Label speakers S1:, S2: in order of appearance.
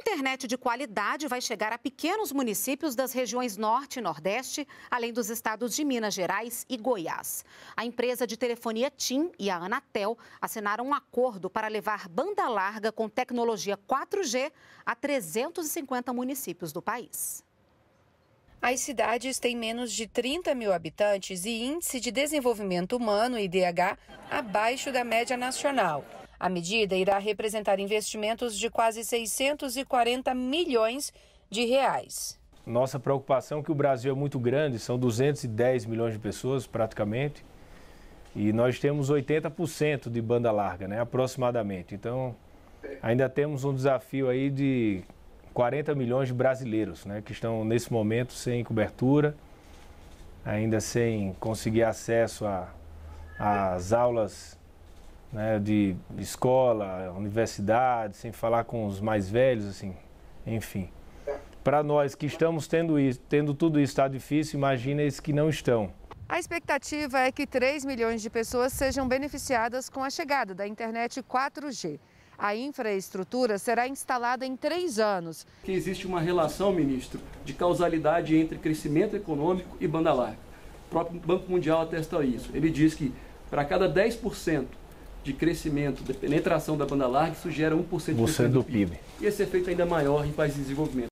S1: Internet de qualidade vai chegar a pequenos municípios das regiões Norte e Nordeste, além dos estados de Minas Gerais e Goiás. A empresa de telefonia TIM e a Anatel assinaram um acordo para levar banda larga com tecnologia 4G
S2: a 350 municípios do país. As cidades têm menos de 30 mil habitantes e índice de desenvolvimento humano, IDH, abaixo da média nacional. A medida irá representar investimentos de quase 640 milhões de reais.
S3: Nossa preocupação é que o Brasil é muito grande, são 210 milhões de pessoas praticamente, e nós temos 80% de banda larga, né, aproximadamente. Então, ainda temos um desafio aí de 40 milhões de brasileiros, né, que estão nesse momento sem cobertura, ainda sem conseguir acesso às aulas né, de escola, universidade, sem falar com os mais velhos, assim, enfim. Para nós que estamos tendo isso, tendo tudo isso está difícil, imagina esses que não estão.
S4: A expectativa é que 3 milhões de pessoas sejam beneficiadas com a chegada da internet 4G. A infraestrutura será instalada em três anos.
S5: Que existe uma relação, ministro, de causalidade entre crescimento econômico e banda larga. O próprio Banco Mundial atesta isso. Ele diz que para cada 10% de crescimento, de penetração da banda larga, isso gera 1% é do, do PIB. E esse efeito ainda é maior em países em desenvolvimento.